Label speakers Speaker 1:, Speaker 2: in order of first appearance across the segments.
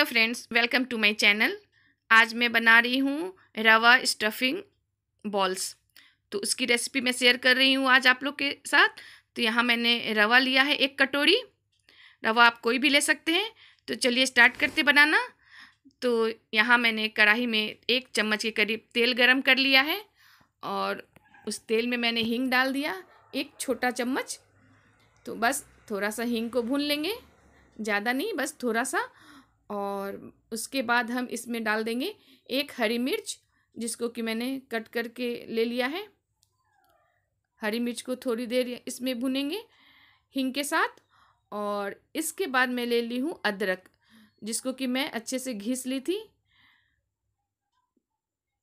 Speaker 1: Hello friends welcome to my channel आज मैं बना रही हूँ रवा स्टफिंग बॉल्स तो उसकी रेसिपी मैं शेयर कर रही हूँ आज आप लोग के साथ तो यहाँ मैंने रवा लिया है एक कटोरी रवा आप कोई भी ले सकते हैं तो चलिए स्टार्ट करते बनाना तो यहाँ मैंने कढ़ाई में एक चम्मच के करीब तेल गरम कर लिया है और उस तेल में मैंने हींग डाल दिया एक छोटा चम्मच तो बस थोड़ा सा हींग को भून लेंगे ज़्यादा नहीं बस थोड़ा सा और उसके बाद हम इसमें डाल देंगे एक हरी मिर्च जिसको कि मैंने कट करके ले लिया है हरी मिर्च को थोड़ी देर इसमें भुनेंगे हिंग के साथ और इसके बाद मैं ले ली हूँ अदरक जिसको कि मैं अच्छे से घिस ली थी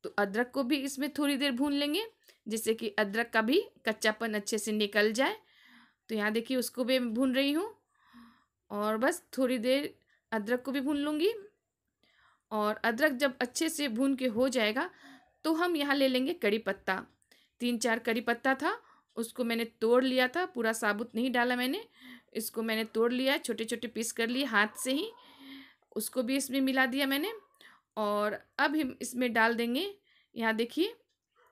Speaker 1: तो अदरक को भी इसमें थोड़ी देर भून लेंगे जिससे कि अदरक का भी कच्चापन अच्छे से निकल जाए तो यहाँ देखिए उसको भी भून रही हूँ और बस थोड़ी देर अदरक को भी भून लूँगी और अदरक जब अच्छे से भून के हो जाएगा तो हम यहाँ ले लेंगे कड़ी पत्ता तीन चार कड़ी पत्ता था उसको मैंने तोड़ लिया था पूरा साबुत नहीं डाला मैंने इसको मैंने तोड़ लिया छोटे छोटे पीस कर लिए हाथ से ही उसको भी इसमें मिला दिया मैंने और अब हम इसमें डाल देंगे यहाँ देखिए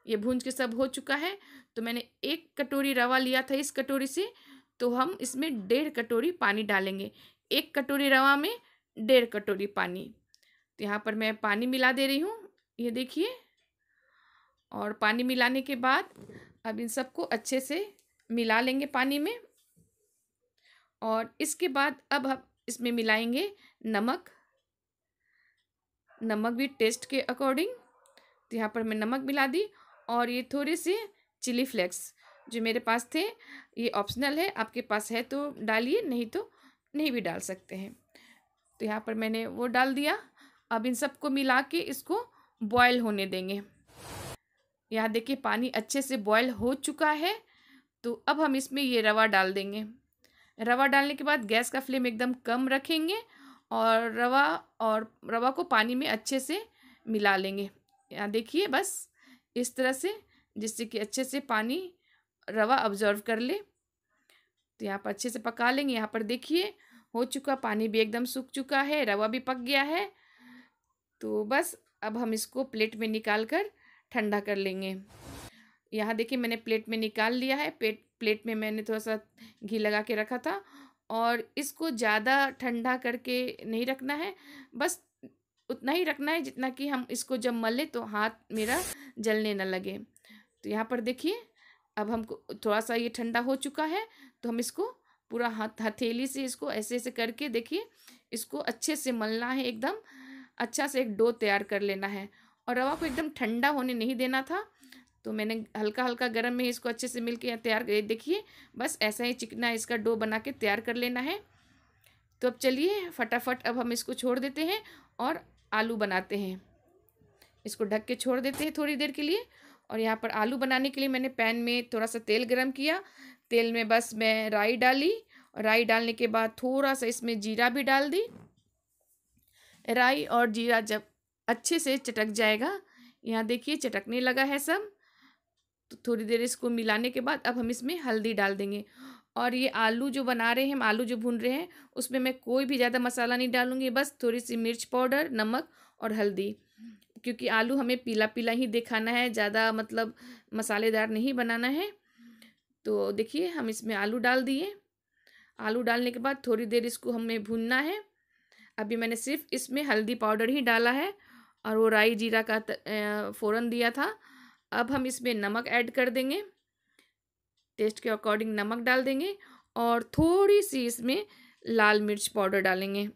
Speaker 1: ये भूंज के सब हो चुका है तो मैंने एक कटोरी रवा लिया था इस कटोरी से तो हम इसमें डेढ़ कटोरी पानी डालेंगे एक कटोरी रवा में डेढ़ कटोरी पानी तो यहाँ पर मैं पानी मिला दे रही हूँ ये देखिए और पानी मिलाने के बाद अब इन सबको अच्छे से मिला लेंगे पानी में और इसके बाद अब हम इसमें मिलाएंगे नमक नमक भी टेस्ट के अकॉर्डिंग तो यहाँ पर मैं नमक मिला दी और ये थोड़े से चिली फ्लेक्स जो मेरे पास थे ये ऑप्शनल है आपके पास है तो डालिए नहीं तो नहीं भी डाल सकते हैं तो यहाँ पर मैंने वो डाल दिया अब इन सबको मिला के इसको बॉयल होने देंगे यहाँ देखिए पानी अच्छे से बॉयल हो चुका है तो अब हम इसमें ये रवा डाल देंगे रवा डालने के बाद गैस का फ्लेम एकदम कम रखेंगे और रवा और रवा को पानी में अच्छे से मिला लेंगे यहाँ देखिए बस इस तरह से जिससे कि अच्छे से पानी रवा ऑब्जर्व कर ले तो यहाँ पर अच्छे से पका लेंगे यहाँ पर देखिए हो चुका पानी भी एकदम सूख चुका है रवा भी पक गया है तो बस अब हम इसको प्लेट में निकाल कर ठंडा कर लेंगे यहाँ देखिए मैंने प्लेट में निकाल लिया है पेट प्लेट में मैंने थोड़ा सा घी लगा के रखा था और इसको ज़्यादा ठंडा करके नहीं रखना है बस उतना ही रखना है जितना कि हम इसको जब लें तो हाथ मेरा जलने ना लगे तो यहाँ पर देखिए अब हमको थोड़ा सा ये ठंडा हो चुका है तो हम इसको पूरा हाथ हथेली से इसको ऐसे ऐसे करके देखिए इसको अच्छे से मलना है एकदम अच्छा से एक डो तैयार कर लेना है और रवा को एकदम ठंडा होने नहीं देना था तो मैंने हल्का हल्का गर्म में इसको अच्छे से मिल के तैयार देखिए बस ऐसा ही चिकना इसका डो बना के तैयार कर लेना है तो अब चलिए फटाफट अब हम इसको छोड़ देते हैं और आलू बनाते हैं इसको ढक के छोड़ देते हैं थोड़ी देर के लिए और यहाँ पर आलू बनाने के लिए मैंने पैन में थोड़ा सा तेल गर्म किया तेल में बस मैं राई डाली राई डालने के बाद थोड़ा सा इसमें जीरा भी डाल दी राई और जीरा जब अच्छे से चटक जाएगा यहाँ देखिए चटकने लगा है सब तो थोड़ी देर इसको मिलाने के बाद अब हम इसमें हल्दी डाल देंगे और ये आलू जो बना रहे हैं हम आलू जो भून रहे हैं उसमें मैं कोई भी ज़्यादा मसाला नहीं डालूंगी बस थोड़ी सी मिर्च पाउडर नमक और हल्दी क्योंकि आलू हमें पीला पीला ही दिखाना है ज़्यादा मतलब मसालेदार नहीं बनाना है तो देखिए हम इसमें आलू डाल दिए आलू डालने के बाद थोड़ी देर इसको हमें भूनना है अभी मैंने सिर्फ इसमें हल्दी पाउडर ही डाला है और वो राई जीरा का फ़ौरन दिया था अब हम इसमें नमक ऐड कर देंगे टेस्ट के अकॉर्डिंग नमक डाल देंगे और थोड़ी सी इसमें लाल मिर्च पाउडर डालेंगे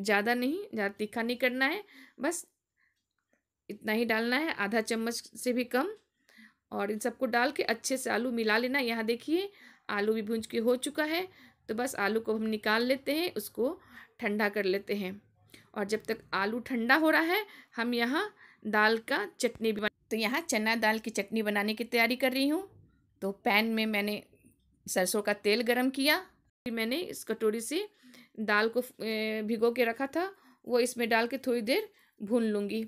Speaker 1: ज़्यादा नहीं ज़्यादा तीखा नहीं करना है बस इतना ही डालना है आधा चम्मच से भी कम और इन सबको डाल के अच्छे से आलू मिला लेना यहाँ देखिए आलू भी भूंज के हो चुका है तो बस आलू को हम निकाल लेते हैं उसको ठंडा कर लेते हैं और जब तक आलू ठंडा हो रहा है हम यहाँ दाल का चटनी भी तो यहाँ चना दाल की चटनी बनाने की तैयारी कर रही हूँ तो पैन में मैंने सरसों का तेल गरम किया फिर मैंने इस कटोरी से दाल को भिगो के रखा था वो इसमें डाल के थोड़ी देर भून लूँगी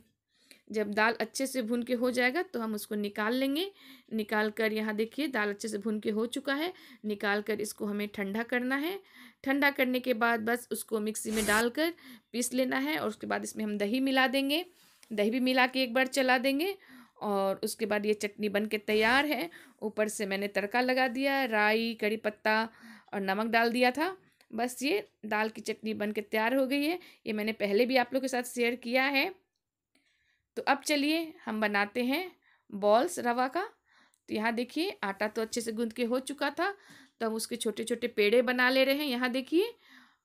Speaker 1: जब दाल अच्छे से भून के हो जाएगा तो हम उसको निकाल लेंगे निकाल कर यहाँ देखिए दाल अच्छे से भून के हो चुका है निकाल कर इसको हमें ठंडा करना है ठंडा करने के बाद बस उसको मिक्सी में डाल कर पीस लेना है और उसके बाद इसमें हम दही मिला देंगे दही भी मिला के एक बार चला देंगे और उसके बाद ये चटनी बन के तैयार है ऊपर से मैंने तड़का लगा दिया राई कड़ी पत्ता और नमक डाल दिया था बस ये दाल की चटनी बन के तैयार हो गई है ये मैंने पहले भी आप लोग के साथ शेयर किया है तो अब चलिए हम बनाते हैं बॉल्स रवा का तो यहाँ देखिए आटा तो अच्छे से गूंद के हो चुका था तो हम उसके छोटे छोटे पेड़े बना ले रहे हैं यहाँ देखिए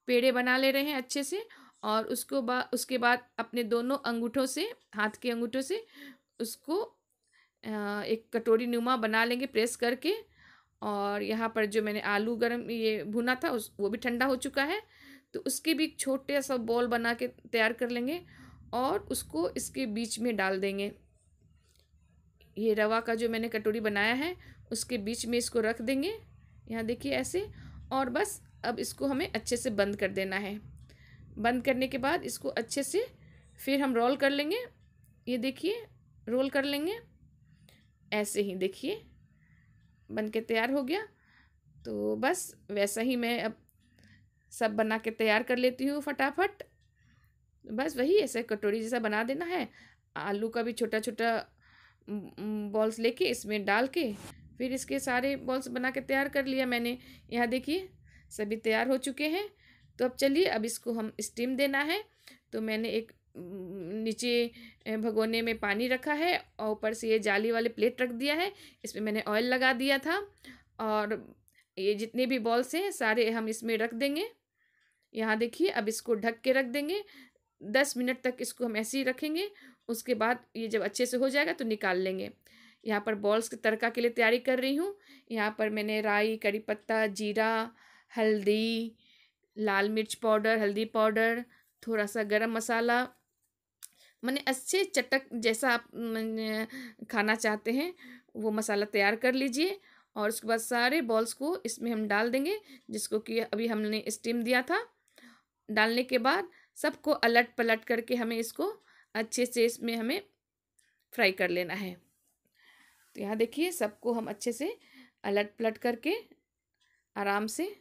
Speaker 1: पेड़े बना ले रहे हैं अच्छे से और उसको बा उसके बाद अपने दोनों अंगूठों से हाथ के अंगूठों से उसको एक कटोरी नुमा बना लेंगे प्रेस करके और यहाँ पर जो मैंने आलू गर्म ये भुना था उस वो भी ठंडा हो चुका है तो उसके भी छोटे सा बॉल बना के तैयार कर लेंगे और उसको इसके बीच में डाल देंगे ये रवा का जो मैंने कटोरी बनाया है उसके बीच में इसको रख देंगे यहाँ देखिए ऐसे और बस अब इसको हमें अच्छे से बंद कर देना है बंद करने के बाद इसको अच्छे से फिर हम रोल कर लेंगे ये देखिए रोल कर लेंगे ऐसे ही देखिए बन के तैयार हो गया तो बस वैसा ही मैं अब सब बना के तैयार कर लेती हूँ फटाफट बस वही ऐसे कटोरी जैसा बना देना है आलू का भी छोटा छोटा बॉल्स लेके इसमें डाल के फिर इसके सारे बॉल्स बना के तैयार कर लिया मैंने यहाँ देखिए सभी तैयार हो चुके हैं तो अब चलिए अब इसको हम स्टीम देना है तो मैंने एक नीचे भगोने में पानी रखा है और ऊपर से ये जाली वाले प्लेट रख दिया है इसमें मैंने ऑयल लगा दिया था और ये जितने भी बॉल्स हैं सारे हम इसमें रख देंगे यहाँ देखिए अब इसको ढक के रख देंगे दस मिनट तक इसको हम ऐसे ही रखेंगे उसके बाद ये जब अच्छे से हो जाएगा तो निकाल लेंगे यहाँ पर बॉल्स के तड़का के लिए तैयारी कर रही हूँ यहाँ पर मैंने राई करी पत्ता जीरा हल्दी लाल मिर्च पाउडर हल्दी पाउडर थोड़ा सा गरम मसाला मैंने अच्छे चटक जैसा आप खाना चाहते हैं वो मसाला तैयार कर लीजिए और उसके बाद सारे बॉल्स को इसमें हम डाल देंगे जिसको कि अभी हमने स्टीम दिया था डालने के बाद सबको अलट पलट करके हमें इसको अच्छे से इसमें हमें फ्राई कर लेना है तो यहाँ देखिए सबको हम अच्छे से अलट पलट करके आराम से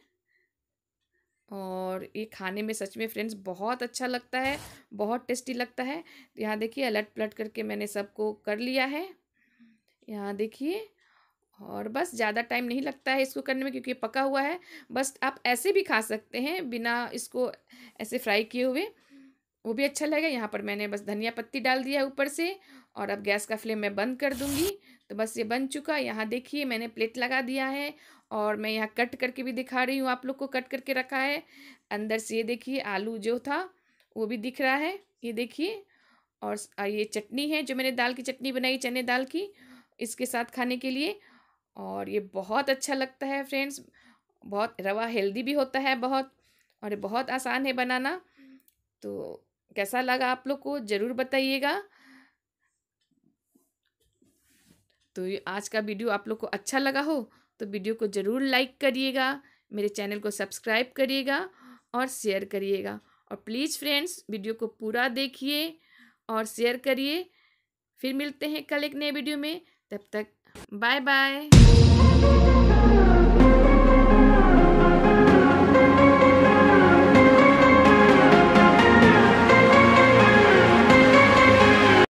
Speaker 1: और ये खाने में सच में फ्रेंड्स बहुत अच्छा लगता है बहुत टेस्टी लगता है तो यहाँ देखिए अलट पलट करके मैंने सबको कर लिया है यहाँ देखिए और बस ज़्यादा टाइम नहीं लगता है इसको करने में क्योंकि पका हुआ है बस आप ऐसे भी खा सकते हैं बिना इसको ऐसे फ्राई किए हुए वो भी अच्छा लगेगा यहाँ पर मैंने बस धनिया पत्ती डाल दिया ऊपर से और अब गैस का फ्लेम मैं बंद कर दूँगी तो बस ये बन चुका यहाँ देखिए मैंने प्लेट लगा दिया है और मैं यहाँ कट करके भी दिखा रही हूँ आप लोग को कट करके रखा है अंदर से ये देखिए आलू जो था वो भी दिख रहा है ये देखिए और ये चटनी है जो मैंने दाल की चटनी बनाई चने दाल की इसके साथ खाने के लिए और ये बहुत अच्छा लगता है फ्रेंड्स बहुत रवा हेल्दी भी होता है बहुत और ये बहुत आसान है बनाना तो कैसा लगा आप लोग को ज़रूर बताइएगा तो आज का वीडियो आप लोग को अच्छा लगा हो तो वीडियो को ज़रूर लाइक करिएगा मेरे चैनल को सब्सक्राइब करिएगा और शेयर करिएगा और प्लीज़ फ्रेंड्स वीडियो को पूरा देखिए और शेयर करिए फिर मिलते हैं कल एक नए वीडियो में तब तक बाय बाय Thank you.